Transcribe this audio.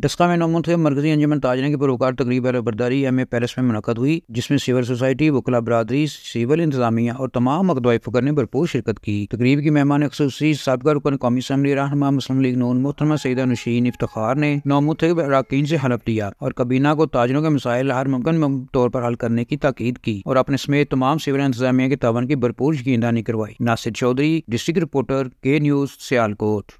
डस्का में नमो हुए मरकजी अंजमन ताजरा के परोकार तकरीब बरदारी एम ए पैरिस में मुनद हुई जिसमें सिविल सोसाइटी वकला बरदरी सिविल इंतजामिया और तमाम अकदवाई फकर ने भरपूर शिरकत की तकरीब की मेहमान खसूसी सबका रुकन कौमी असम्बली रहनमा मुस्लिम लीग नून मोहतरमा सैदा नशीन इफ्तार ने हुए अरकान से हलफ दिया और कबीना को ताजरों के मसाइल हर मुमकिन तौर पर हल करने की ताकीद की और अपने समेत तमाम सिविल इंतजामिया के तावन की भरपूर यकीन करवाई नासिर चौधरी डिस्ट्रिक्ट रिपोर्टर के न्यूज सियालकोट